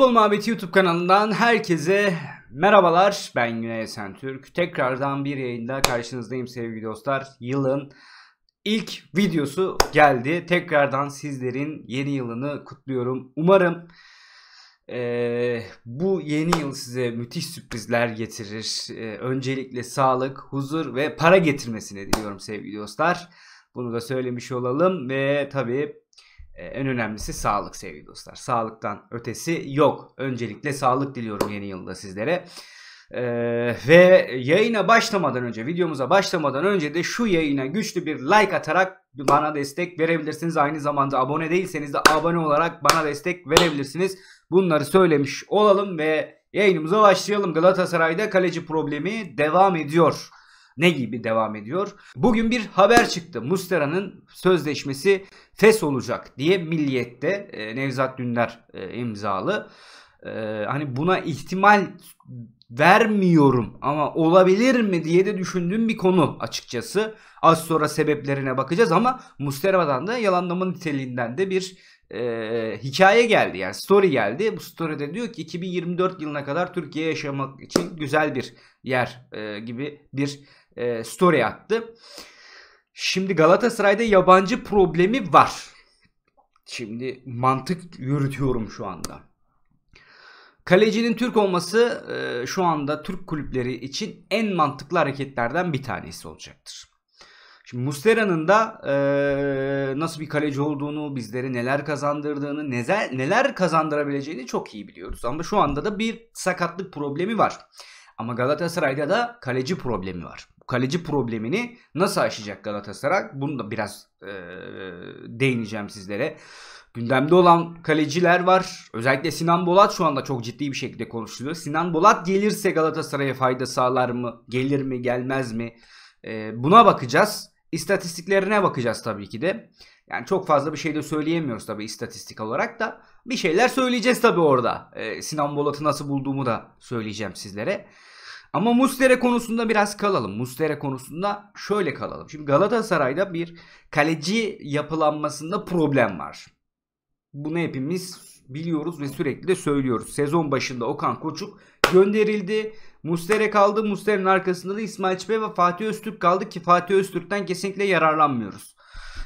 Futbol Muhabbeti YouTube kanalından herkese merhabalar. Ben Güney Esen Türk. Tekrardan bir yayında karşınızdayım sevgili dostlar. Yılın ilk videosu geldi. Tekrardan sizlerin yeni yılını kutluyorum. Umarım ee, bu yeni yıl size müthiş sürprizler getirir. Ee, öncelikle sağlık, huzur ve para getirmesini diliyorum sevgili dostlar. Bunu da söylemiş olalım ve tabii ee, en önemlisi sağlık sevgili dostlar. Sağlıktan ötesi yok. Öncelikle sağlık diliyorum yeni yılda sizlere. Ee, ve yayına başlamadan önce, videomuza başlamadan önce de şu yayına güçlü bir like atarak bana destek verebilirsiniz. Aynı zamanda abone değilseniz de abone olarak bana destek verebilirsiniz. Bunları söylemiş olalım ve yayınımıza başlayalım. Galatasaray'da kaleci problemi devam ediyor ne gibi devam ediyor? Bugün bir haber çıktı. Mustera'nın sözleşmesi fes olacak diye Milliyet'te e, Nevzat Dündar e, imzalı. E, hani buna ihtimal vermiyorum ama olabilir mi diye de düşündüğüm bir konu açıkçası. Az sonra sebeplerine bakacağız ama Mustera'dan da yalanlama niteliğinden de bir e, hikaye geldi. Yani story geldi. Bu story'de diyor ki 2024 yılına kadar Türkiye yaşamak için güzel bir yer e, gibi bir e, story attı. Şimdi Galatasaray'da yabancı problemi var. Şimdi mantık yürütüyorum şu anda. Kalecinin Türk olması e, şu anda Türk kulüpleri için en mantıklı hareketlerden bir tanesi olacaktır. Şimdi Mustera'nın da e, nasıl bir kaleci olduğunu, bizlere neler kazandırdığını, neler, neler kazandırabileceğini çok iyi biliyoruz. Ama şu anda da bir sakatlık problemi var. Ama Galatasaray'da da kaleci problemi var kaleci problemini nasıl aşacak Galatasaray? Bunu da biraz e, değineceğim sizlere. Gündemde olan kaleciler var. Özellikle Sinan Bolat şu anda çok ciddi bir şekilde konuşuluyor. Sinan Bolat gelirse Galatasaray'a fayda sağlar mı? Gelir mi? Gelmez mi? E, buna bakacağız. İstatistiklerine bakacağız tabii ki de. Yani çok fazla bir şey de söyleyemiyoruz tabii istatistik olarak da. Bir şeyler söyleyeceğiz tabii orada. E, Sinan Bolat'ı nasıl bulduğumu da söyleyeceğim sizlere. Ama Mustere konusunda biraz kalalım. Mustere konusunda şöyle kalalım. Şimdi Galatasaray'da bir kaleci yapılanmasında problem var. Bunu hepimiz biliyoruz ve sürekli de söylüyoruz. Sezon başında Okan Koçuk gönderildi. Mustere kaldı. Mustere'nin arkasında da İsmail Çipe ve Fatih Öztürk kaldı ki Fatih Öztürk'ten kesinlikle yararlanmıyoruz.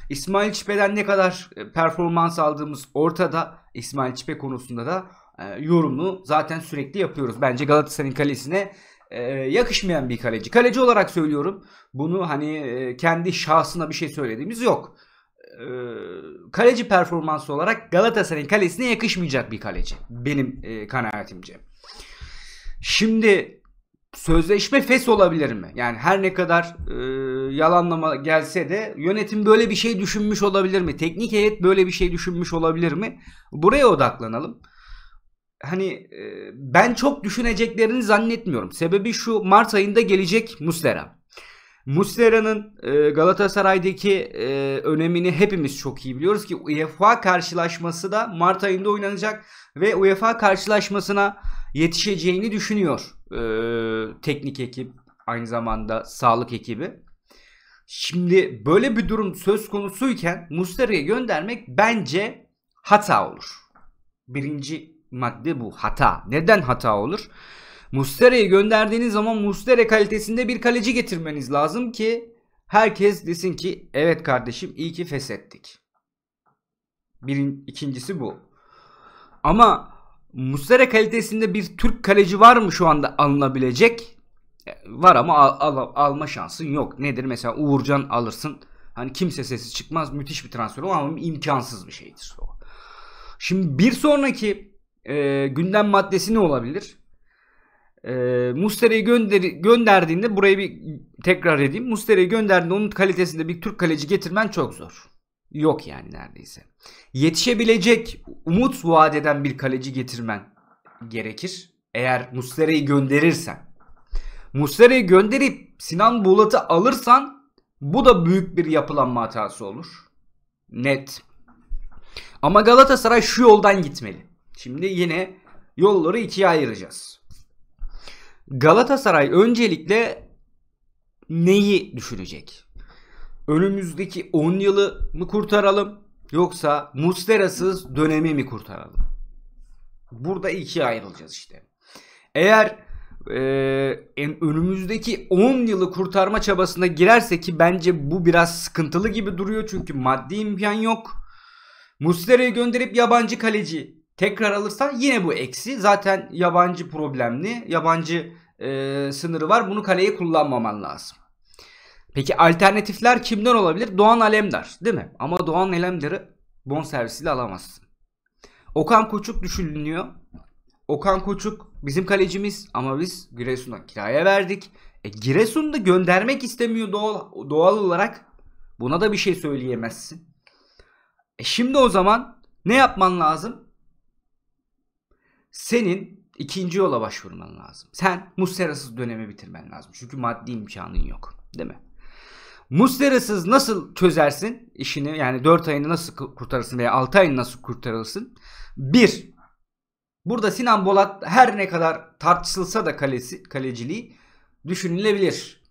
İsmail Çipe'den ne kadar e, performans aldığımız ortada. İsmail Çipe konusunda da e, yorumunu zaten sürekli yapıyoruz. Bence Galatasaray'ın kalesine ee, yakışmayan bir kaleci. Kaleci olarak söylüyorum. Bunu hani e, kendi şahsına bir şey söylediğimiz yok. Ee, kaleci performansı olarak Galatasaray'ın kalesine yakışmayacak bir kaleci. Benim e, kanaatimce. Şimdi sözleşme fes olabilir mi? Yani her ne kadar e, yalanlama gelse de yönetim böyle bir şey düşünmüş olabilir mi? Teknik heyet böyle bir şey düşünmüş olabilir mi? Buraya odaklanalım hani e, ben çok düşüneceklerini zannetmiyorum. Sebebi şu Mart ayında gelecek Muslera. Muslera'nın e, Galatasaray'daki e, önemini hepimiz çok iyi biliyoruz ki UEFA karşılaşması da Mart ayında oynanacak ve UEFA karşılaşmasına yetişeceğini düşünüyor e, teknik ekip aynı zamanda sağlık ekibi. Şimdi böyle bir durum söz konusuyken Muslera'yı göndermek bence hata olur. Birinci madde bu. Hata. Neden hata olur? Mustere'yi gönderdiğiniz zaman Mustere kalitesinde bir kaleci getirmeniz lazım ki herkes desin ki evet kardeşim iyi ki feshettik. Birin, ikincisi bu. Ama Mustere kalitesinde bir Türk kaleci var mı şu anda alınabilecek? E, var ama al, al, alma şansın yok. Nedir mesela Uğurcan alırsın. Hani kimse sesi çıkmaz müthiş bir transfer ama imkansız bir şeydir o. Şimdi bir sonraki e, gündem maddesi ne olabilir? E, ee, Mustera'yı gönder gönderdiğinde burayı bir tekrar edeyim. Mustera'yı gönderdiğinde onun kalitesinde bir Türk kaleci getirmen çok zor. Yok yani neredeyse. Yetişebilecek umut vaat eden bir kaleci getirmen gerekir. Eğer Mustera'yı gönderirsen. Mustera'yı gönderip Sinan Bulat'ı alırsan bu da büyük bir yapılanma hatası olur. Net. Ama Galatasaray şu yoldan gitmeli. Şimdi yine yolları ikiye ayıracağız. Galatasaray öncelikle neyi düşünecek? Önümüzdeki 10 yılı mı kurtaralım yoksa Mustera'sız dönemi mi kurtaralım? Burada ikiye ayrılacağız işte. Eğer e, önümüzdeki 10 yılı kurtarma çabasına girerse ki bence bu biraz sıkıntılı gibi duruyor çünkü maddi imkan yok. Mustera'yı gönderip yabancı kaleci Tekrar alırsan yine bu eksi. Zaten yabancı problemli. Yabancı e, sınırı var. Bunu kaleye kullanmaman lazım. Peki alternatifler kimden olabilir? Doğan Alemdar değil mi? Ama Doğan Alemdar'ı bonservisiyle alamazsın. Okan Koçuk düşünülüyor. Okan Koçuk bizim kalecimiz ama biz Giresun'a kiraya verdik. E, Giresun'da göndermek istemiyor doğal, doğal olarak. Buna da bir şey söyleyemezsin. E şimdi o zaman ne yapman lazım? senin ikinci yola başvurman lazım. Sen musterasız dönemi bitirmen lazım. Çünkü maddi imkanın yok. Değil mi? Musterasız nasıl çözersin işini? Yani 4 ayını nasıl kurtarırsın veya 6 ayını nasıl kurtarırsın? 1. Burada Sinan Bolat her ne kadar tartışılsa da kalesi, kaleciliği düşünülebilir.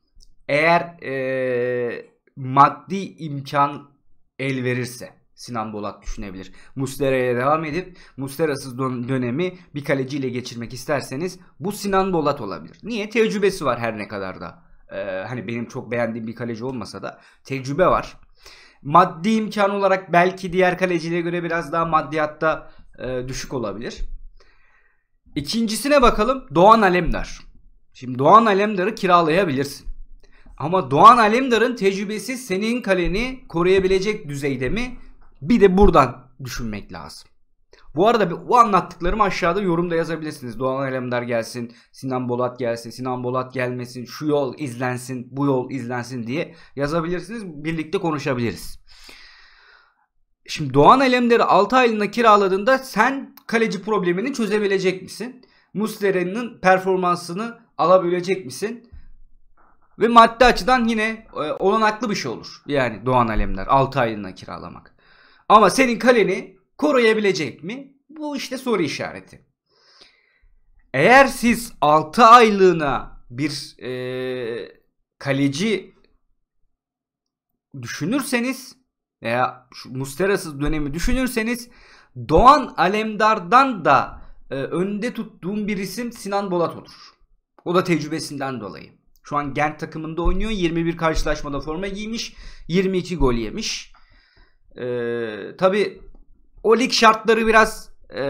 Eğer ee, maddi imkan el verirse. Sinan Bolat düşünebilir. Muslera'ya devam edip Muslera'sız dönemi bir kaleciyle geçirmek isterseniz bu Sinan Bolat olabilir. Niye? Tecrübesi var her ne kadar da. Ee, hani benim çok beğendiğim bir kaleci olmasa da tecrübe var. Maddi imkan olarak belki diğer kalecilere göre biraz daha maddiyatta e, düşük olabilir. İkincisine bakalım Doğan Alemdar. Şimdi Doğan Alemdar'ı kiralayabilirsin. Ama Doğan Alemdar'ın tecrübesi senin kaleni koruyabilecek düzeyde mi? Bir de buradan düşünmek lazım. Bu arada bu anlattıklarımı aşağıda yorumda yazabilirsiniz. Doğan Alemdar gelsin, Sinan Bolat gelsin, Sinan Bolat gelmesin, şu yol izlensin, bu yol izlensin diye yazabilirsiniz. Birlikte konuşabiliriz. Şimdi Doğan Alemdar'ı 6 aylığına kiraladığında sen kaleci problemini çözebilecek misin? Muslera'nın performansını alabilecek misin? Ve maddi açıdan yine e, olanaklı bir şey olur. Yani Doğan Alemdar 6 aylığına kiralamak. Ama senin kaleni koruyabilecek mi? Bu işte soru işareti. Eğer siz 6 aylığına bir e, kaleci düşünürseniz veya Mustera'sız dönemi düşünürseniz Doğan Alemdar'dan da e, önde tuttuğum bir isim Sinan Bolat olur. O da tecrübesinden dolayı. Şu an Gent takımında oynuyor. 21 karşılaşmada forma giymiş. 22 gol yemiş. Ee, tabii o lig şartları biraz e,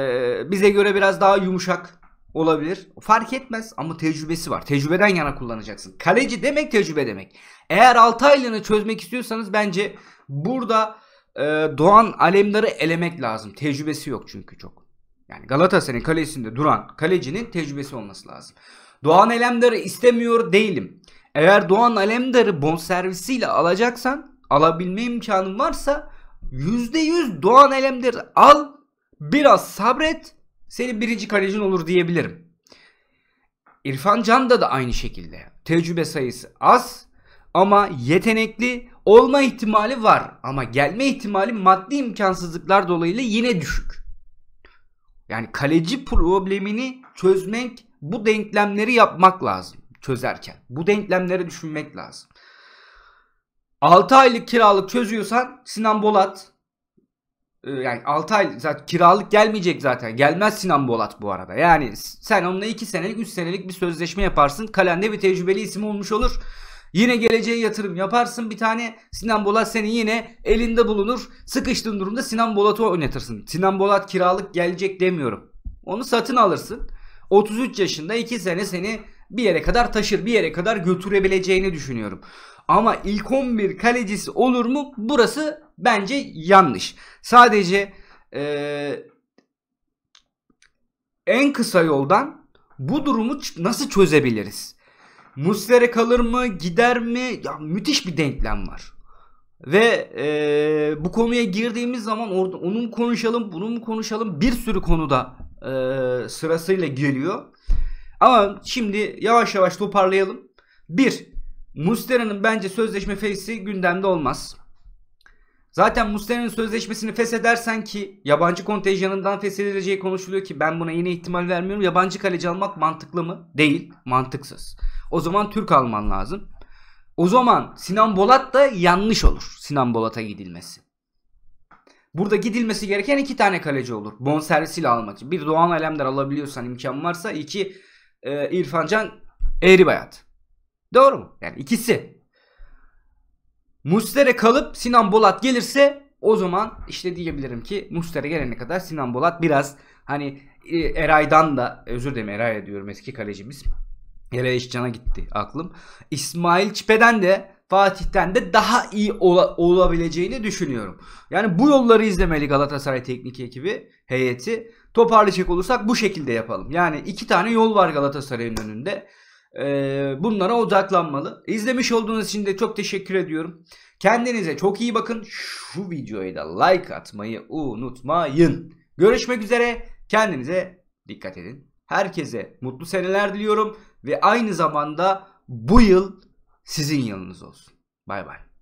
bize göre biraz daha yumuşak olabilir. Fark etmez ama tecrübesi var. Tecrübeden yana kullanacaksın. Kaleci demek tecrübe demek. Eğer 6 aylığını çözmek istiyorsanız bence burada e, Doğan Alemdar'ı elemek lazım. Tecrübesi yok çünkü çok. Yani Galatasaray'ın kalesinde duran kalecinin tecrübesi olması lazım. Doğan Alemdar'ı istemiyor değilim. Eğer Doğan Alemdar'ı bonservisiyle alacaksan alabilme imkanın varsa %100 Doğan Elem'dir. Al biraz sabret senin birinci kalecin olur diyebilirim. İrfan Can'da da aynı şekilde. Tecrübe sayısı az ama yetenekli olma ihtimali var. Ama gelme ihtimali maddi imkansızlıklar dolayıyla yine düşük. Yani kaleci problemini çözmek bu denklemleri yapmak lazım çözerken. Bu denklemleri düşünmek lazım. 6 aylık kiralık çözüyorsan Sinan Bolat e, yani 6 ay zaten kiralık gelmeyecek zaten. Gelmez Sinan Bolat bu arada. Yani sen onunla 2 senelik 3 senelik bir sözleşme yaparsın. Kalende bir tecrübeli isim olmuş olur. Yine geleceğe yatırım yaparsın bir tane. Sinan Bolat senin yine elinde bulunur. Sıkıştığın durumda Sinan Bolat'ı oynatırsın. Sinan Bolat kiralık gelecek demiyorum. Onu satın alırsın. 33 yaşında 2 sene seni bir yere kadar taşır, bir yere kadar götürebileceğini düşünüyorum. Ama ilk 11 kalecisi olur mu? Burası bence yanlış. Sadece ee, en kısa yoldan bu durumu nasıl çözebiliriz? Muslera kalır mı, gider mi? Ya müthiş bir denklem var. Ve e, bu konuya girdiğimiz zaman orada onu mu konuşalım, bunu mu konuşalım bir sürü konuda e, sırasıyla geliyor. Ama şimdi yavaş yavaş toparlayalım. 1. Mustera'nın bence sözleşme fesh'i gündemde olmaz. Zaten Mustera'nın sözleşmesini feshedersen ki yabancı kontenjanından feshedileceği konuşuluyor ki ben buna yine ihtimal vermiyorum. Yabancı kaleci almak mantıklı mı? Değil. Mantıksız. O zaman Türk alman lazım. O zaman Sinan Bolat da yanlış olur. Sinan Bolat'a gidilmesi. Burada gidilmesi gereken iki tane kaleci olur. Bonservisiyle almak için. Bir Doğan Alemdar alabiliyorsan imkan varsa. iki e, ee, İrfancan Bayat, Doğru mu? Yani ikisi. Mustere kalıp Sinan Bolat gelirse o zaman işte diyebilirim ki Mustere gelene kadar Sinan Bolat biraz hani e, Eray'dan da özür dilerim Eray diyorum eski kalecimiz. Eray Eşcan'a gitti aklım. İsmail Çipe'den de Fatih'ten de daha iyi ola, olabileceğini düşünüyorum. Yani bu yolları izlemeli Galatasaray teknik ekibi, heyeti. Toparlayacak olursak bu şekilde yapalım. Yani iki tane yol var Galatasaray'ın önünde. Ee, bunlara odaklanmalı. İzlemiş olduğunuz için de çok teşekkür ediyorum. Kendinize çok iyi bakın. Şu videoya da like atmayı unutmayın. Görüşmek üzere. Kendinize dikkat edin. Herkese mutlu seneler diliyorum ve aynı zamanda bu yıl sizin yılınız olsun. Bay bay.